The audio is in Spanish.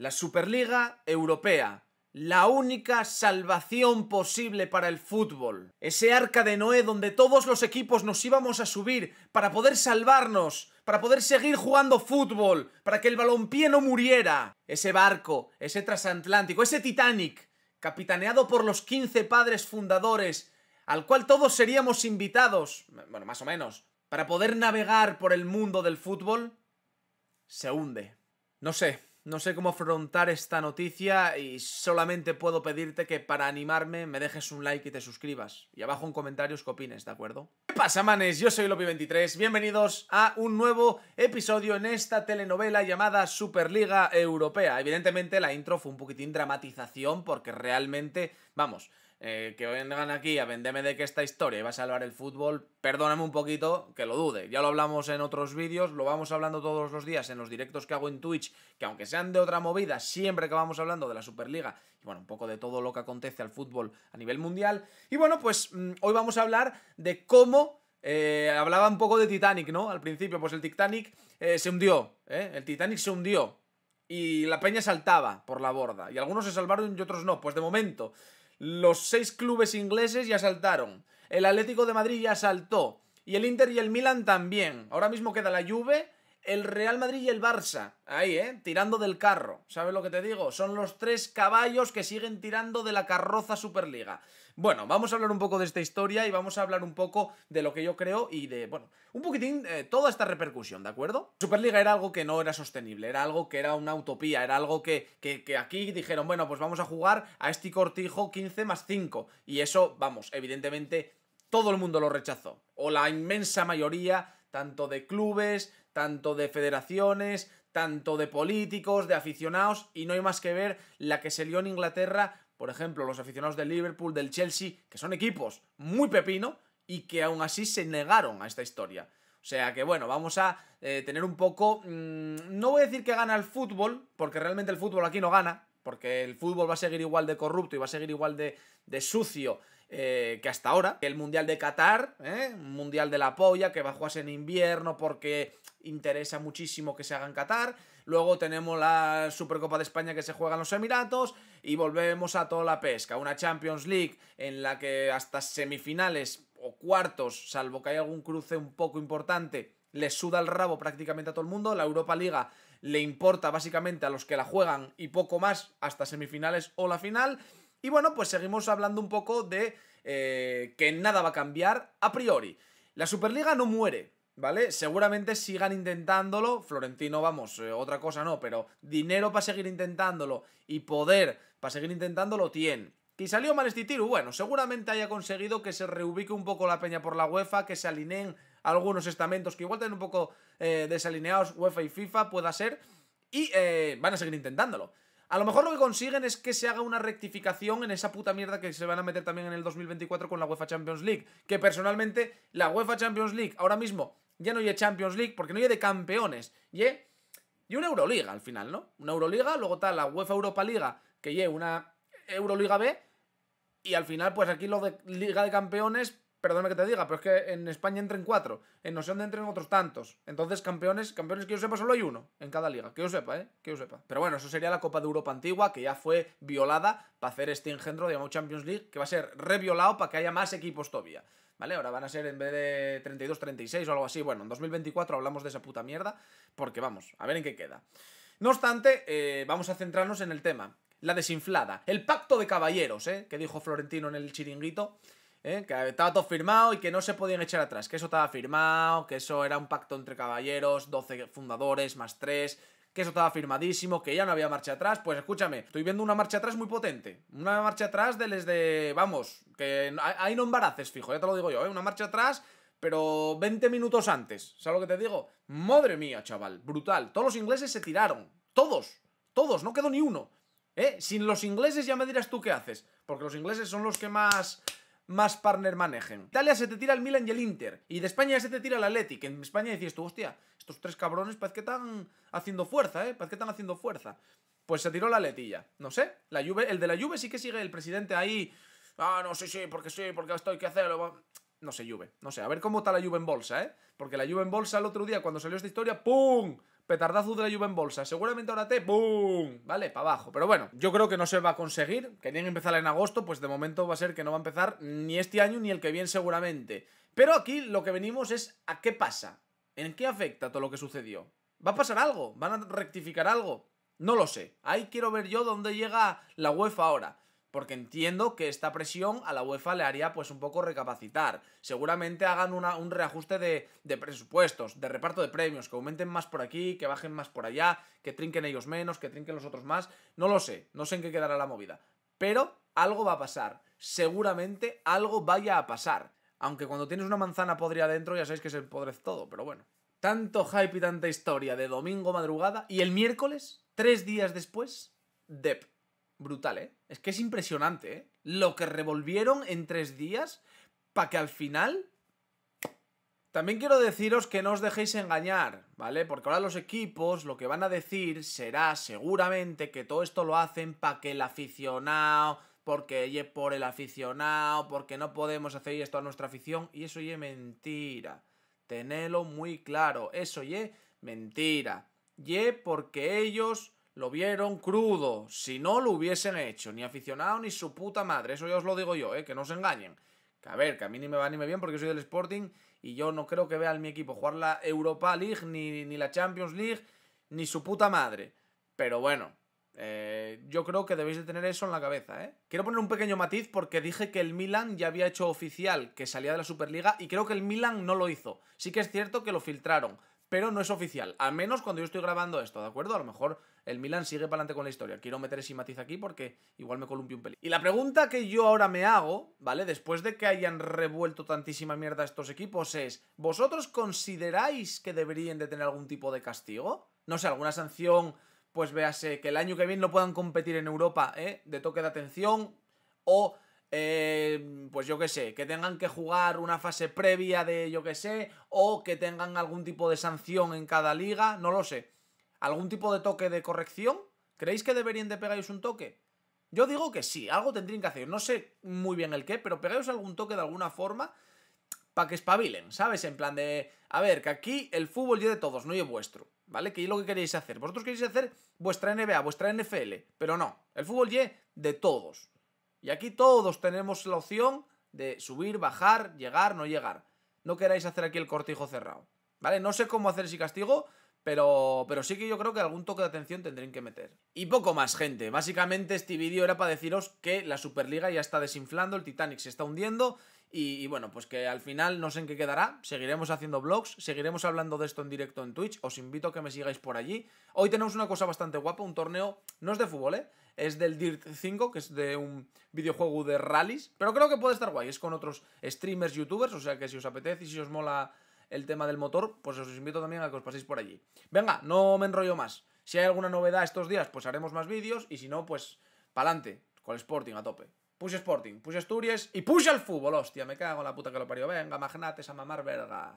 La Superliga Europea. La única salvación posible para el fútbol. Ese arca de Noé donde todos los equipos nos íbamos a subir para poder salvarnos, para poder seguir jugando fútbol, para que el balompié no muriera. Ese barco, ese transatlántico, ese Titanic, capitaneado por los 15 padres fundadores, al cual todos seríamos invitados, bueno, más o menos, para poder navegar por el mundo del fútbol, se hunde. No sé, no sé cómo afrontar esta noticia y solamente puedo pedirte que para animarme me dejes un like y te suscribas. Y abajo en comentarios qué opines, ¿de acuerdo? ¿Qué pasa, manes? Yo soy Lopi23. Bienvenidos a un nuevo episodio en esta telenovela llamada Superliga Europea. Evidentemente la intro fue un poquitín dramatización porque realmente, vamos, eh, que vengan aquí a venderme de que esta historia va a salvar el fútbol, perdóname un poquito que lo dude. Ya lo hablamos en otros vídeos, lo vamos hablando todos los días en los directos que hago en Twitch, que aunque sean de otra movida, siempre que vamos hablando de la Superliga y bueno, un poco de todo lo que acontece al fútbol a nivel mundial. Y bueno, pues mm, hoy vamos a hablar de cómo eh, hablaba un poco de Titanic, ¿no? Al principio, pues el Titanic eh, se hundió, ¿eh? El Titanic se hundió. Y la peña saltaba por la borda. Y algunos se salvaron y otros no. Pues de momento, los seis clubes ingleses ya saltaron. El Atlético de Madrid ya saltó. Y el Inter y el Milan también. Ahora mismo queda la Juve el Real Madrid y el Barça. Ahí, ¿eh? Tirando del carro. ¿Sabes lo que te digo? Son los tres caballos que siguen tirando de la carroza Superliga. Bueno, vamos a hablar un poco de esta historia y vamos a hablar un poco de lo que yo creo y de, bueno, un poquitín eh, toda esta repercusión, ¿de acuerdo? Superliga era algo que no era sostenible, era algo que era una utopía, era algo que, que aquí dijeron, bueno, pues vamos a jugar a este cortijo 15 más 5. Y eso, vamos, evidentemente todo el mundo lo rechazó. O la inmensa mayoría, tanto de clubes, tanto de federaciones, tanto de políticos, de aficionados, y no hay más que ver la que se lió en Inglaterra, por ejemplo, los aficionados del Liverpool, del Chelsea, que son equipos muy pepino y que aún así se negaron a esta historia. O sea que bueno, vamos a eh, tener un poco... Mm, no voy a decir que gana el fútbol, porque realmente el fútbol aquí no gana, porque el fútbol va a seguir igual de corrupto y va a seguir igual de, de sucio eh, que hasta ahora. El Mundial de Qatar, ¿eh? Mundial de la polla, que va a jugarse en invierno porque interesa muchísimo que se haga en Qatar. Luego tenemos la Supercopa de España que se juega en los Emiratos y volvemos a toda la pesca. Una Champions League en la que hasta semifinales o cuartos, salvo que haya algún cruce un poco importante, le suda el rabo prácticamente a todo el mundo. La Europa Liga le importa básicamente a los que la juegan y poco más hasta semifinales o la final. Y bueno, pues seguimos hablando un poco de eh, que nada va a cambiar a priori. La Superliga no muere, ¿vale? Seguramente sigan intentándolo. Florentino, vamos, eh, otra cosa no, pero dinero para seguir intentándolo y poder para seguir intentándolo tienen. Y salió mal este tiro, bueno, seguramente haya conseguido que se reubique un poco la peña por la UEFA, que se alineen algunos estamentos que igual tienen un poco eh, desalineados UEFA y FIFA, pueda ser, y van a seguir intentándolo. A lo mejor lo que consiguen es que se haga una rectificación en esa puta mierda que se van a meter también en el 2024 con la UEFA Champions League. Que personalmente, la UEFA Champions League ahora mismo ya no hay Champions League porque no hay de campeones. Y, y una Euroliga al final, ¿no? Una Euroliga, luego está la UEFA Europa Liga, que lleva una Euroliga B. Y al final, pues aquí lo de Liga de Campeones, perdóname que te diga, pero es que en España entren cuatro, en no de dónde entren otros tantos. Entonces, campeones, campeones que yo sepa, solo hay uno en cada liga, que yo sepa, ¿eh? Que yo sepa. Pero bueno, eso sería la Copa de Europa antigua, que ya fue violada para hacer este engendro Champions League, que va a ser reviolado para que haya más equipos todavía. ¿Vale? Ahora van a ser en vez de 32, 36 o algo así. Bueno, en 2024 hablamos de esa puta mierda, porque vamos, a ver en qué queda. No obstante, eh, vamos a centrarnos en el tema. La desinflada, el pacto de caballeros, ¿eh? que dijo Florentino en el chiringuito. ¿eh? que estaba todo firmado y que no se podían echar atrás, que eso estaba firmado, que eso era un pacto entre caballeros, 12 fundadores más 3, que eso estaba firmadísimo, que ya no había marcha atrás. Pues escúchame, estoy viendo una marcha atrás muy potente. Una marcha atrás de, vamos, que ahí no embaraces, fijo, ya te lo digo yo, ¿eh? una marcha atrás pero 20 minutos antes. ¿Sabes lo que te digo? Madre mía, chaval, brutal. Todos los ingleses se tiraron. Todos, todos, no quedó ni uno. ¿Eh? Sin los ingleses ya me dirás tú qué haces. Porque los ingleses son los que más más partner manejen. Italia se te tira el Milan y el Inter. Y de España se te tira el Atleti. Que en España decís tú, hostia, estos tres cabrones parece que están haciendo fuerza, ¿eh? Parece que están haciendo fuerza. Pues se tiró la letilla. No sé. La Juve, el de la Juve sí que sigue el presidente ahí. Ah, no, sí, sí, porque sí, porque esto hay que hacerlo. No sé, Juve. No sé. A ver cómo está la Juve en bolsa, ¿eh? Porque la Juve en bolsa el otro día, cuando salió esta historia, ¡pum! petardazo de la lluvia en bolsa. Seguramente ahora te... boom ¿Vale? Para abajo. Pero bueno, yo creo que no se va a conseguir. Querían empezar en agosto, pues de momento va a ser que no va a empezar ni este año ni el que viene seguramente. Pero aquí lo que venimos es a qué pasa. ¿En qué afecta todo lo que sucedió? ¿Va a pasar algo? ¿Van a rectificar algo? No lo sé. Ahí quiero ver yo dónde llega la UEFA ahora porque entiendo que esta presión a la UEFA le haría pues un poco recapacitar. Seguramente hagan un reajuste de, presupuestos, de reparto de premios, que aumenten más por aquí, que bajen más por allá, que trinquen ellos menos, que trinquen los otros más. No lo sé, no sé en qué quedará la movida. Pero algo va a pasar, seguramente algo vaya a pasar. Aunque cuando tienes una manzana podrida dentro ya sabéis que se podre todo, pero bueno. Tanto hype y tanta historia de domingo madrugada y el miércoles, tres días después, Depp brutal, ¿eh? Es que es impresionante, ¿eh? Lo que revolvieron en tres días para que al final... También quiero deciros que no os dejéis engañar, ¿vale? Porque ahora los equipos lo que van a decir será seguramente que todo esto lo hacen para que el aficionado, porque ye por el aficionado, porque no podemos hacer esto a nuestra afición, y eso es mentira. Tenedlo muy claro, eso ye mentira. Y porque ellos lo vieron crudo. Si no, lo hubiesen hecho. Ni aficionado ni su puta madre. Eso ya os lo digo yo, ¿eh? que no os engañen. Que a ver, que a mí ni me va ni me bien porque soy del Sporting y yo no creo que vea a mi equipo jugar la Europa League, ni, ni la Champions League, ni su puta madre. Pero bueno, eh, yo creo que debéis de tener eso en la cabeza, eh. Quiero poner un pequeño matiz porque dije que el Milan ya había hecho oficial que salía de la Superliga y creo que el Milan no lo hizo. Sí que es cierto que lo filtraron, pero no es oficial, al menos cuando yo estoy grabando esto, ¿de acuerdo? A lo mejor el Milan sigue para adelante con la historia. Quiero meter ese matiz aquí porque igual me columpio un pelín. Y la pregunta que yo ahora me hago, ¿vale? Después de que hayan revuelto tantísima mierda estos equipos es, ¿vosotros consideráis que deberían de tener algún tipo de castigo? No sé, alguna sanción, pues véase, que el año que viene no puedan competir en Europa, ¿eh? De toque de atención o Em, pues yo qué sé, que tengan que jugar una fase previa de yo qué sé, o que tengan algún tipo de sanción en cada liga, no lo sé. ¿Algún tipo de toque de corrección? ¿Creéis que deberían de pegaros un toque? Yo digo que sí, algo tendrían que hacer. No sé muy bien el qué, pero pegáis algún toque de alguna forma para que espabilen, ¿sabes? En plan de, a ver, que aquí el fútbol Y de todos, no es vuestro, ¿vale? Que es lo que queréis hacer. Vosotros queréis hacer vuestra NBA, vuestra NFL, pero no, el fútbol Y de todos. Y aquí todos tenemos la opción de subir, bajar, llegar, no llegar. No queráis hacer aquí el cortijo cerrado. ¿Vale? No sé cómo hacer ese castigo, pero, pero sí que yo creo que algún toque de atención tendrían que meter. Y poco más, gente. Básicamente este vídeo era para deciros que la Superliga ya está desinflando, el Titanic se está hundiendo y, y, bueno, pues que al final no sé en qué quedará. Seguiremos haciendo vlogs, seguiremos hablando de esto en directo en Twitch. Os invito a que me sigáis por allí. Hoy tenemos una cosa bastante guapa, un torneo, no es de fútbol, ¿eh? Es del Dirt 5, que es de un videojuego de rallies. Pero creo que puede estar guay, es con otros streamers, youtubers, o sea que si os apetece y si os mola el tema del motor, pues os invito también a que os paséis por allí. Venga, no me enrollo más. Si hay alguna novedad estos días, pues haremos más vídeos y si no, pues pa'lante, con el Sporting a tope. Push Sporting, push Asturias y push al fútbol, hostia, me cago en la puta que lo parió. Venga, magnates a mamar verga.